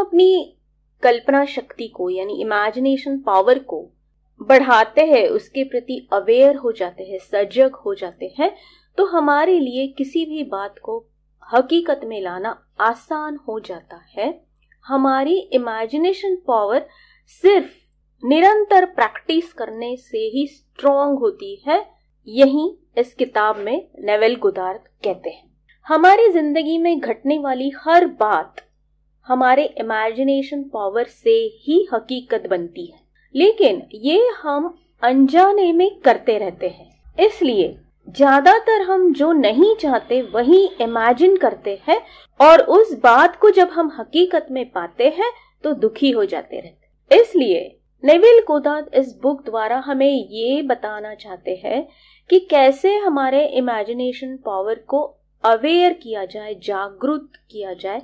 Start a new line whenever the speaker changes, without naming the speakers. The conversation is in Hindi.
अपनी कल्पना शक्ति को यानी इमेजिनेशन पावर को बढ़ाते हैं उसके प्रति अवेयर हो जाते हैं सजग हो जाते हैं तो हमारे लिए किसी भी बात को हकीकत में लाना आसान हो जाता है हमारी इमेजिनेशन पावर सिर्फ निरंतर प्रैक्टिस करने से ही स्ट्रॉन्ग होती है यही इस किताब में नेवेल गुदार्थ कहते हैं हमारी जिंदगी में घटने वाली हर बात हमारे इमेजिनेशन पावर से ही हकीकत बनती है लेकिन ये हम अनजाने में करते रहते हैं इसलिए ज्यादातर हम जो नहीं चाहते वही इमेजिन करते हैं और उस बात को जब हम हकीकत में पाते हैं तो दुखी हो जाते रहते इसलिए नेविल कोदाद इस बुक द्वारा हमें ये बताना चाहते हैं कि कैसे हमारे इमेजिनेशन पावर को अवेयर किया जाए जागरूक किया जाए